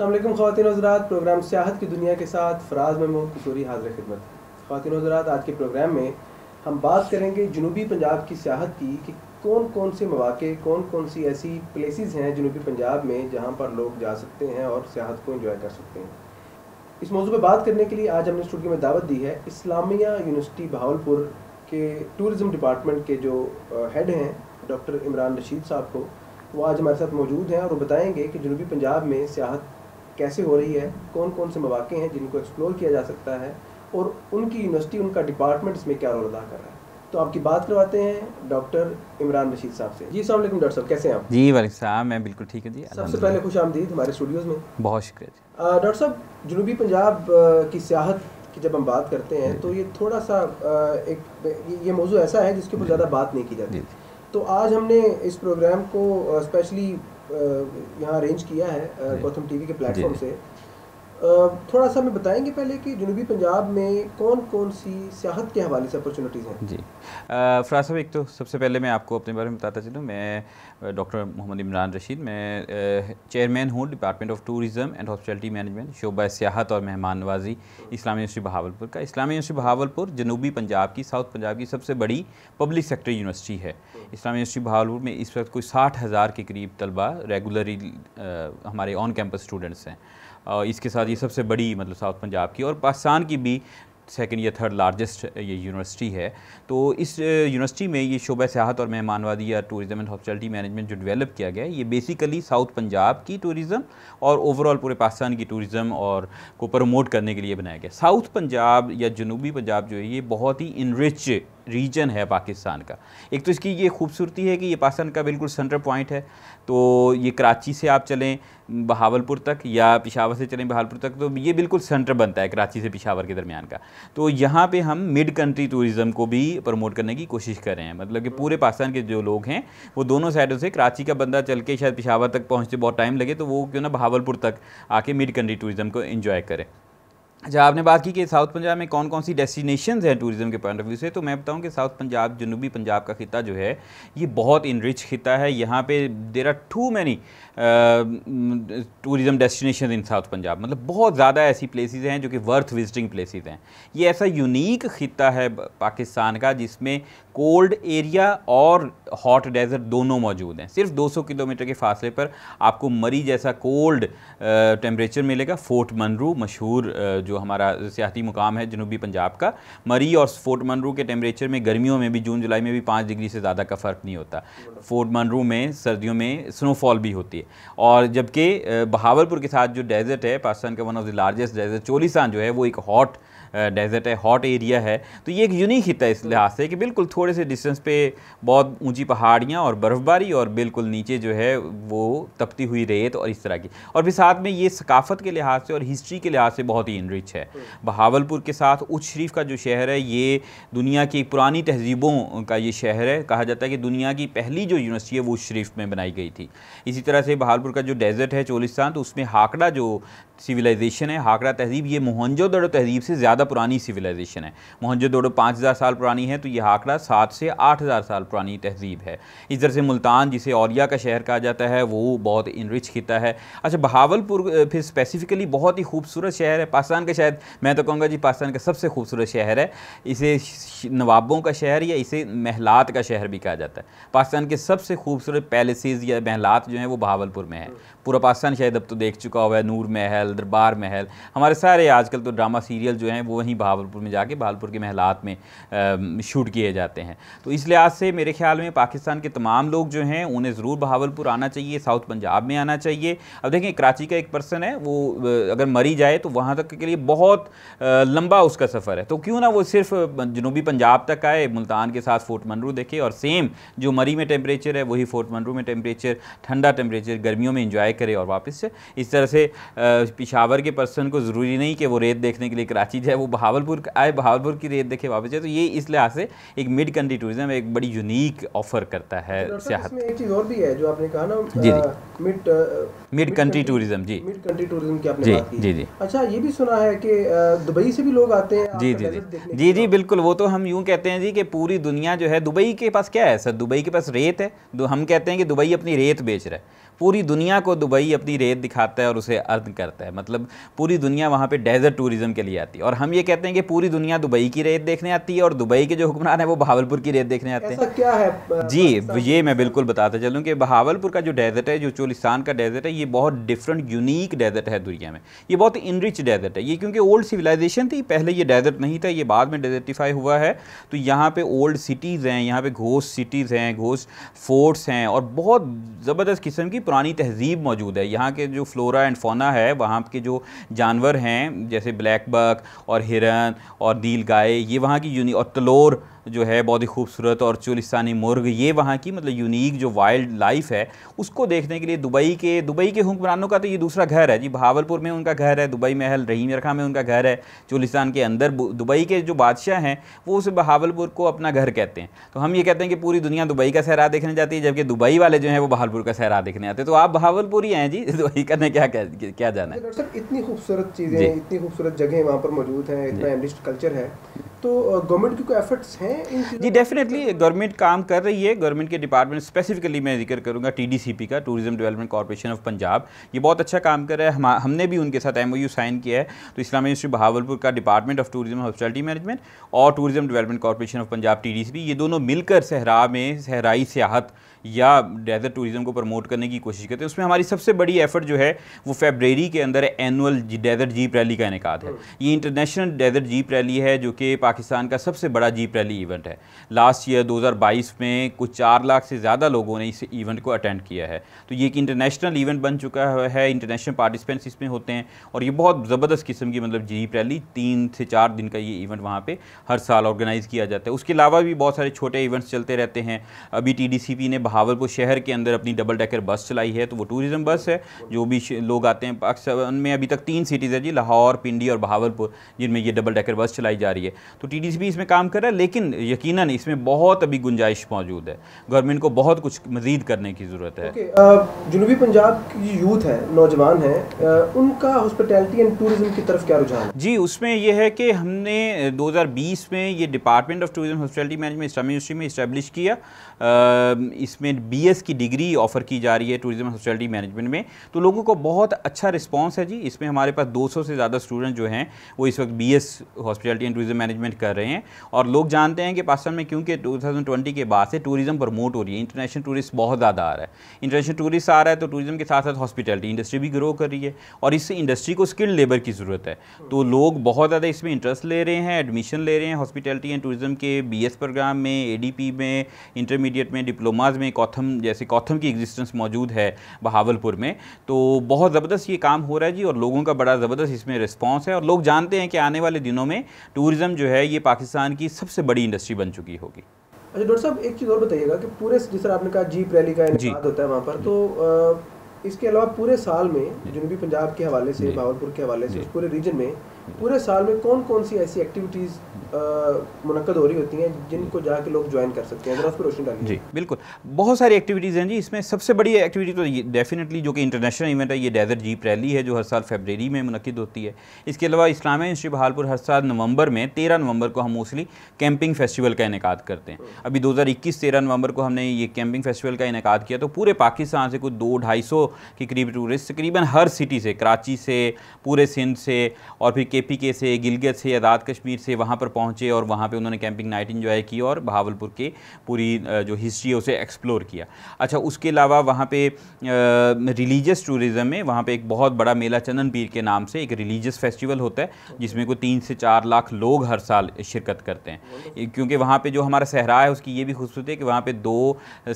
असलम खातिन हजरात प्रोग्राम सियाहत की दुनिया के साथ फराज महमूद कसूरी हाजिर खिदमत खातिन हजरात आज के प्रोग्राम में हम बात करेंगे जनूबी पंजाब की सियाहत की कि कौन कौन से मौाक़े कौन कौन सी ऐसी प्लेसेस हैं जनूबी पंजाब में जहां पर लोग जा सकते हैं और सियाहत को इंजॉय कर सकते हैं इस मौजू पर बात करने के लिए आज हमने स्टूडियो में दावत दी है इस्लामिया यूनिवर्सिटी बहावलपुर के टूरिज़म डिपार्टमेंट के जो हेड हैं डॉक्टर इमरान रशीद साहब को वो आज हमारे साथ मौजूद हैं और वो बताएंगे कि जनूबी पंजाब में सियाहत कैसे हो रही है कौन कौन से मौाक़े हैं जिनको एक्सप्लोर किया जा सकता है और उनकी यूनिवर्सिटी उनका डिपार्टमेंट इसमें क्या रोल अदा कर रहा है तो आपकी बात करवाते हैं डॉक्टर इमरान रशीद साहब से जी सलाम डॉक्टर साहब कैसे हैं आप जी वाले साहब मैं बिल्कुल ठीक है जी सबसे पहले खुश आमदीद हमारे स्टूडियोज़ में बहुत शुक्रिया डॉक्टर साहब जनूबी पंजाब की सियाहत की जब हम बात करते हैं तो ये थोड़ा सा एक ये मौजू ऐसा है जिसके ऊपर ज़्यादा बात नहीं की जाती तो आज हमने इस प्रोग्राम को स्पेशली यहाँ अरेंज किया है गौतम टीवी के प्लेटफॉर्म से थोड़ा सा हमें बताएंगे पहले कि जनूबी पंजाब में कौन कौन सी सियाहत के हवाले से अपॉर्चुनिटीज़ हैं जी फराज साहब एक तो सबसे पहले मैं आपको अपने बारे में बताता चलूँ मैं डॉक्टर मोहम्मद इमरान रशीद मैं चेयरमैन हूँ department of tourism and hospitality management शोबा सियाहत और मेहमान नवाजी इस्लामी यूनिवर्सिटी बहावलपुर का इस्लामी यूनिवर्सिटी बहावलपुर जनूबी पंजाब की साउथ पंजाब की सबसे बड़ी पब्लिक सेक्टर यूनिवर्सिटी है इस्लामी यूनिवर्सिटी बहावलपुर में इस वक्त कोई साठ हज़ार के करीब तलबा रेगुलरली हमारे ऑन कैंपस स्टूडेंट्स हैं और इसके साथ ये सबसे बड़ी मतलब साउथ पंजाब की और पाकिस्तान की भी सेकेंड या थर्ड लार्जेस्ट ये यूनिवर्सिटी है तो इस यूनिवर्सिटी में ये शोबा सियाहत और मेहमानवादी या टूरिज़म एंड हॉस्पिटलिटी मैनेजमेंट जो डेवलप किया गया है ये बेसिकली साउथ पंजाब की टूरिज़म और ओवरऑल पूरे पाकिस्तान की टूरिज़म और को प्रमोट करने के लिए बनाया गया साउथ पंजाब या जनूबी पंजाब जो है ये बहुत ही इनरिच रीजन है पाकिस्तान का एक तो इसकी ये खूबसूरती है कि ये पाकिस्तान का बिल्कुल सेंटर पॉइंट है तो ये कराची से आप चलें बहावलपुर तक या पिशावर से चलें बहावलपुर तक तो ये बिल्कुल सेंटर बनता है कराची से पिशावर के दरमियान का तो यहाँ पे हम मिड कंट्री टूरिज़्म को भी प्रमोट करने की कोशिश कर रहे हैं मतलब कि पूरे पाकिस्तान के जो लोग हैं वो दोनों साइडों से कराची का बंदा चल के शायद पिशावर तक पहुँचते बहुत टाइम लगे तो वो क्यों ना बहावलपुर तक आके मिड कंट्री टूरिज़्म को इन्जॉय करें जब अच्छा, आपने बात की कि साउथ पंजाब में कौन कौन सी डेस्टिनेशन हैं टूरिज्म के पॉइंट ऑफ व्यू से तो मैं बताऊं कि साउथ पंजाब जनूबी पंजाब का खिता जो है ये बहुत इनरिच खिता है यहाँ पे there are too many tourism destination in south Punjab मतलब बहुत ज़्यादा ऐसी प्लेसेस हैं जो कि वर्थ विजिटिंग प्लेसेस हैं ये ऐसा यूनिक खिता है पाकिस्तान का जिसमें कोल्ड एरिया और हॉट डेजर्ट दोनों मौजूद हैं सिर्फ 200 किलोमीटर के फासले पर आपको मरी जैसा कोल्ड टेम्परेचर मिलेगा फोर्ट मनरू मशहूर जो जो हमारा सियाती मुकाम है जनूबी पंजाब का मरी और फोर्ट मनरू के टेम्परेचर में गर्मियों में भी जून जुलाई में भी पाँच डिग्री से ज़्यादा का फ़र्क नहीं होता फोर्ट मनरू में सर्दियों में स्नोफॉल भी होती है और जबकि बहावलपुर के साथ जो डेजर्ट है पाकिस्तान का one of the largest desert Cholistan जो है वो एक हॉट डेजर्ट है हॉट एरिया है तो ये एक यूनिक है इस लिहाज से कि बिल्कुल थोड़े से डिस्टेंस पे बहुत ऊंची पहाड़ियाँ और बर्फ़बारी और बिल्कुल नीचे जो है वो तपती हुई रेत और इस तरह की और फिर साथ में ये सकाफत के लिहाज से और हिस्ट्री के लिहाज से बहुत ही इनरिच है बहावलपुर के साथ उच शरीफ का जो शहर है ये दुनिया की पुरानी तहजीबों का ये शहर है कहा जाता है कि दुनिया की पहली जो यूनिवर्सिटी है वो उच्च शरीफ में बनाई गई थी इसी तरह से बहावलपुर का जो डेजर्ट है चोलिस्तान तो उसमें हाकड़ा जो सिविलाइजेशन है हाकड़ा तहजीब ये मोहनजोदड़ो तहजीब से ज़्यादा ज़्यादा पुरानी सिविलाइजेशन है मोहनजोदड़ो पाँच हज़ार साल पुरानी है तो यह आंकड़ा सात से आठ हज़ार साल पुरानी तहजीब है इधर से मुल्तान जिसे औरिया का शहर कहा जाता है वो बहुत इनरिच खिता है अच्छा बहावलपुर फिर स्पेसिफिकली बहुत ही खूबसूरत शहर है पाकिस्तान का शायद मैं तो कहूँगा जी पाकिस्तान का सबसे खूबसूरत शहर है इसे नवाबों का शहर या इसे महलात का शहर भी कहा जाता है पाकिस्तान के सबसे खूबसूरत पैलेसेज या महलात जो हैं वो बहावलपुर में है पूरा पाकिस्तान शायद अब तो देख चुका हुआ है नूर महल दरबार महल हमारे सारे आजकल तो ड्रामा सीरियल जो हैं वो वहीं बहावलपुर में जाके भावलपुर के महलात में शूट किए जाते हैं तो इस लिहाज से मेरे ख्याल में पाकिस्तान के तमाम लोग जो हैं उन्हें ज़रूर बहावलपुर आना चाहिए साउथ पंजाब में आना चाहिए अब देखें कराची का एक पर्सन है वो अगर मरी जाए तो वहाँ तक के लिए बहुत लंबा उसका सफ़र है तो क्यों ना वो सिर्फ जनूबी पंजाब तक आए मुल्तान के साथ फोर्ट मनरू देखे और सेम जो मरी में टेम्परेचर है वही फोर्ट मनरू में टेम्परेचर ठंडा टेम्परेचर गर्मियों में इंजॉय इंजॉय करे और वापस से इस तरह से पिशावर के पर्सन को ज़रूरी नहीं कि वो रेत देखने के लिए कराची जाए वो बहावलपुर आए बहावलपुर की रेत देखे वापस जाए तो ये इस लिहाज से एक मिड कंट्री टूरिज़म एक बड़ी यूनिक ऑफर करता है अच्छा, सियाहत एक चीज़ और भी है जो आपने कहा ना जी जी मिड मिड कंट्री टूरिज़म जी मिड कंट्री टूरिज्म की आपने जी जी जी अच्छा ये भी सुना है कि दुबई से भी लोग आते हैं जी जी जी जी जी बिल्कुल वो तो हम यूँ कहते हैं जी कि पूरी दुनिया जो है दुबई के पास क्या है सर दुबई के पास रेत है हम कहते हैं कि दुबई अपनी रेत बेच रहा है पूरी दुनिया को दुबई अपनी रेत दिखाता है और उसे अर्न करता है मतलब पूरी दुनिया वहाँ पर डेजर्ट टूरिज़म के लिए आती है और हम ये कहते हैं कि पूरी दुनिया दुबई की रेत देखने आती है और दुबई के जो हुक्मरान है वो बहावलपुर की रेत देखने आते हैं क्या है जी ये मैं बिल्कुल बताता चलूँ कि बहावलपुर का जो डेजर्ट है जो चोलिस्तान का डेजर्ट है ये बहुत डिफरेंट यूनिक डेजर्ट है दुनिया में ये बहुत इनरिच डेजर्ट है ये क्योंकि ओल्ड सिविलाइजेशन थी पहले ये डेजर्ट नहीं था ये बाद में डेजर्टिफाई हुआ है तो यहाँ पे ओल्ड सिटीज़ हैं यहाँ पे घोष सिटीज़ हैं घोष फोर्ट्स हैं और बहुत ज़बरदस्त किस्म की पुरानी तहजीब मौजूद है यहाँ के जो फ्लोरा एंड फोना है वहाँ के जो जानवर हैं जैसे ब्लैक बक और हिरन और नील गाय ये वहाँ की यूनि और तलोर जो है बहुत ही खूबसूरत और चुलिस्तानी मुर्ग ये वहाँ की मतलब यूनिक जो वाइल्ड लाइफ है उसको देखने के लिए दुबई के दुबई के हुक्मरानों का तो ये दूसरा घर है जी बहावलपुर में उनका घर है दुबई महल रहीम रखा में उनका घर है चुलिस्तान के अंदर दुबई के जो बादशाह हैं वो उस बहावलपुर को अपना घर कहते हैं तो हम ये कहते हैं कि पूरी दुनिया दुबई का सहरा देखने जाती है जबकि दुबई वाले जो हैं वो बहावलपुर का सहरा देखने आते हैं तो आप बहावलपुर ही हैं जी दुबई का क्या क्या जाना है इतनी खूबसूरत चीज़ें इतनी खूबसूरत जगह वहाँ पर मौजूद हैं इतना कल्चर है तो गवर्नमेंट की कोई एफर्ट्स हैं जी डेफिनेटली गवर्नमेंट काम कर रही है गवर्नमेंट के डिपार्टमेंट स्पेसिफिकली मैं जिक्र करूंगा टीडीसीपी का tourism development corporation of Punjab ये बहुत अच्छा काम कर रहा है हम हमने भी उनके साथ एमओयू साइन किया है तो इस्लामी यूनिवर्सिटी बहावलपुर का department of tourism hospitality management और tourism development corporation of Punjab T ये दोनों मिलकर सहरा में सहराई सियाहत या डेजर्ट टूरिज़्म को प्रमोट करने की कोशिश करते हैं उसमें हमारी सबसे बड़ी एफर्ट जो है वो फेबररी के अंदर एनुअल डेजर्ट जीप रैली का इनका है हम्म। ये इंटरनेशनल डेजर्ट जीप रैली है जो कि पाकिस्तान का सबसे बड़ा जीप रैली इवेंट है लास्ट ईयर 2022 में कुछ चार लाख से ज़्यादा लोगों ने इस इवेंट को अटेंड किया है तो ये एक इंटरनेशनल इवेंट बन चुका है इंटरनेशनल पार्टिसिपेंट्स इसमें होते हैं और ये बहुत ज़बरदस्त किस्म की मतलब जीप रैली तीन से चार दिन का ये इवेंट वहाँ पर हर साल ऑर्गेनाइज़ किया जाता है उसके अलावा भी बहुत सारे छोटे इवेंट्स चलते रहते हैं अभी टी ने बहावलपुर शहर के अंदर अपनी डबल डेकर बस चलाई है तो वो टूरिज़म बस है जो भी लोग आते हैं पाकिस्तान में अभी तक तीन सिटीज़ है जी लाहौर पिंडी और बहावलपुर जिनमें ये डबल डेकर बस चलाई जा रही है तो टी डी सी पी इसमें काम कर रहा है लेकिन यकीनन इसमें बहुत अभी गुंजाइश मौजूद है गवर्नमेंट को बहुत कुछ मजीद करने की ज़रूरत है जुनूबी जनूबी पंजाब की यूथ है नौजवान है उनका हॉस्पिटैलिटी एंड टूरिज्म की तरफ क्या रुझान है जी उसमें यह है कि हमने बीस में ये department of tourism hospitality management Islamia university में इस्टेब्लिश किया इसमें बी एस की डिग्री ऑफर की जा रही है टूरिज्म हॉस्पिटैलिटी मैनेजमेंट में तो लोगों को बहुत अच्छा रिस्पॉन्स है जी इसमें हमारे पास सौ से ज़्यादा स्टूडेंट जो हैं वो इस वक्त B S hospitality and tourism management implement कर रहे हैं और लोग जानते हैं कि पाकिस्तान में क्योंकि 2020 के बाद से टूरिज्म प्रमोट हो रही है इंटरनेशनल टूरिस्ट बहुत ज़्यादा आ रहा है इंटरनेशनल टूरिस्ट आ रहा है तो टूरिज्म के साथ साथ हॉस्पिटलिटी इंडस्ट्री भी ग्रो कर रही है और इस इंडस्ट्री को स्किल्ड लेबर की ज़रूरत है तो लोग बहुत ज़्यादा इसमें इंटरेस्ट ले रहे हैं एडमिशन ले रहे हैं हॉस्पिटलिटी एंड टूरिज़म के बी प्रोग्राम में ए में इंटरमीडिएट में डिप्लोमाज में कौथम जैसे कौथम की एग्जिस्टेंस मौजूद है बहावलपुर में तो बहुत ज़बरदस्त ये काम हो रहा है जी और लोगों का बड़ा ज़बरदस्त इसमें रिस्पॉन्स है और लोग जानते हैं कि आने वाले दिनों में टूरिज्म जो है है ये पाकिस्तान की सबसे बड़ी इंडस्ट्री बन चुकी होगी अच्छा डॉक्टर साहब एक चीज़ और बताइएगा कि पूरे जिस तरह आपने कहा जीप रैली का जी होता है वहाँ पर तो इसके अलावा पूरे साल में जनूबी पंजाब के हवाले से भावलपुर के हवाले से पूरे रीजन में पूरे साल में कौन कौन सी ऐसी एक्टिविटीज़ हम्म। मुनद हो रही होती हैं जिनको जाके लोग ज्वाइन कर सकते हैं ज़रा रोशन डालिए जी बिल्कुल बहुत सारी एक्टिविटीज़ हैं जी इसमें सबसे बड़ी एक्टिविटी तो ये डेफिनेटली जो कि इंटरनेशनल इवेंट है ये डेजर्ट जीप रैली है जो हर साल फेबररी में मनक़द होती है इसके अलावा इस्लामिया इंस्टीट्यूट बहालपुर हर साल नवंबर में तेरह नवंबर को हम मोस्टली कैंपिंग फेस्टिवल का इनका करते हैं हम्म। अभी दो हज़ार इक्कीस तेरह नवंबर को हमने ये कैंपिंग फेस्टिवल का इनका किया तो पूरे पाकिस्तान से कुछ दो ढाई सौ के करीब टूरिस्ट तकरीबन हर सिटी से कराची से पूरे सिंध से और फिर के पी के से गिलगत से आज़ाद कश्मीर से वहाँ पर पहुँचे और वहाँ पर उन्होंने कैंपिंग नाइट इन्जॉय की और बहावलपुर के पूरी जो हिस्ट्री है उसे एक्सप्लोर किया अच्छा उसके अलावा वहाँ पर रिलीजियस टूरिज़म में वहाँ पर एक बहुत बड़ा मेला चंदन पीर के नाम से एक रिलीजियस फेस्टिवल होता है जिसमें कोई तीन से चार लाख लोग हर साल शिरकत करते हैं क्योंकि वहाँ पर जो हमारा सहरा है उसकी ये भी खूबसूरत है कि वहाँ पर दो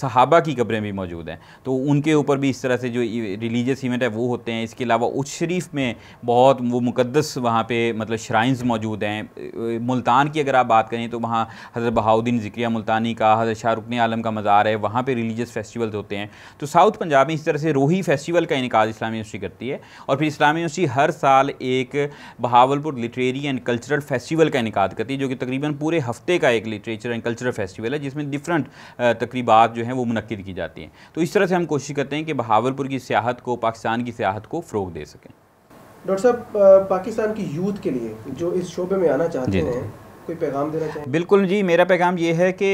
सहाबा की कब्रें भी मौजूद हैं तो उनके ऊपर भी इस तरह से जो रिलीजियस इवेंट है वो होते हैं इसके अलावा उच शरीफ में बहुत वो मुकदस वहाँ वहाँ पे मतलब श्राइन्स मौजूद हैं मुल्तान की अगर आप बात करें तो वहाँ हज़रत बहाउद्दीन ज़िक्रिया मुल्तानी का हज़रत शाहरुकन आलम का मज़ार है वहाँ पर रिलीजियस फेस्टिवल्स होते हैं तो साउथ पंजाब में इस तरह से रोही फेस्टिवल का इनका इस्लामी यूनिवर्सिटी करती है और फिर इस्लामी यूनिवर्सिटी हर साल एक Bahawalpur literary and cultural festival का इनका करती है जो कि तकरीबन पूरे हफ्ते का एक लिटरेचर एंड कल्चरल फेस्टिवल है जिसमें डिफरेंट तकरीबात जो हैं वो मनद की जाती हैं तो इस तरह से हम कोशिश करते हैं कि बहावलपुर की सियाहत को पाकिस्तान की सियाहत को फ़रोग दे सकें डॉक्टर साहब पाकिस्तान की यूथ के लिए जो इस शोबे में आना चाहते हैं कोई पैगाम देना चाहिए बिल्कुल जी मेरा पैगाम ये है कि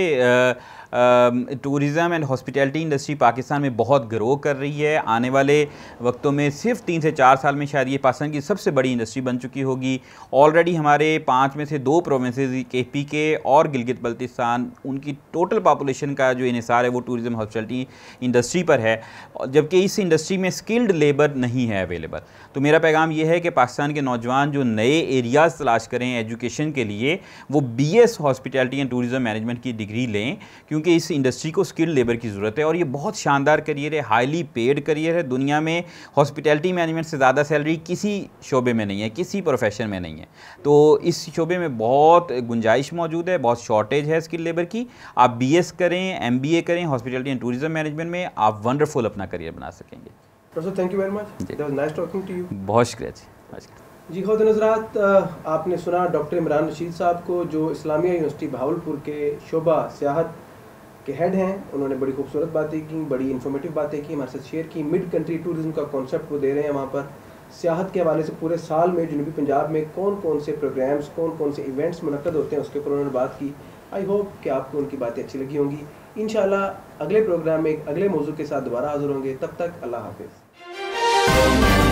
tourism and hospitality industry Pakistan में बहुत ग्रो कर रही है आने वाले वक्तों में सिर्फ तीन से चार साल में शायद ये पाकिस्तान की सबसे बड़ी इंडस्ट्री बन चुकी होगी ऑलरेडी हमारे पाँच में से दो प्रोविंस के पी के और गिलगित बल्तिस्तान उनकी टोटल पॉपुलेशन का जो इसार है वो टूरिज़म हॉस्पिटलिटी इंडस्ट्री पर है जबकि इस इंडस्ट्री में स्किल्ड लेबर नहीं है अवेलेबल तो मेरा पैगाम ये है कि पाकिस्तान के नौजवान जो नए एरियाज़ तलाश करें एजुकेशन के लिए वो B S hospitality and tourism management की डिग्री लें क्योंकि क्योंकि इस इंडस्ट्री को स्किल्ड लेबर की ज़रूरत है और ये बहुत शानदार करियर है हाईली पेड करियर है दुनिया में हॉस्पिटैलिटी मैनेजमेंट से ज़्यादा सैलरी किसी शोबे में नहीं है किसी प्रोफेशन में नहीं है तो इस शोबे में बहुत गुंजाइश मौजूद है बहुत शॉर्टेज है स्किल लेबर की आप बी करें एम करें हॉस्पिटलिटी एंड टूरिज़म मैनेजमेंट में आप वंडरफुल अपना करियर बना सकेंगे thank you very much nice talking to you बहुत शुक्रिया जी जी खुद नजरात आपने सुना डॉक्टर इमरान रशीद साहब को जो इस्लामिया यूनिवर्सिटी भावलपुर के शोबा सियाहत के हेड हैं उन्होंने बड़ी खूबसूरत बातें की बड़ी इन्फॉर्मेटिव बातें की हमारे साथ शेयर की मिड कंट्री टूरिज्म का कॉन्सेप्ट वो दे रहे हैं वहाँ पर सियाहत के हवाले से पूरे साल में जनूबी पंजाब में कौन कौन से प्रोग्राम्स कौन कौन से इवेंट्स मनकद होते हैं उसके ऊपर उन्होंने बात की आई होप कि आपको उनकी बातें अच्छी लगी होंगी इन अगले प्रोग्राम में अगले मौजू के साथ दोबारा हाजिर होंगे तब तक अल्लाह हाफिज़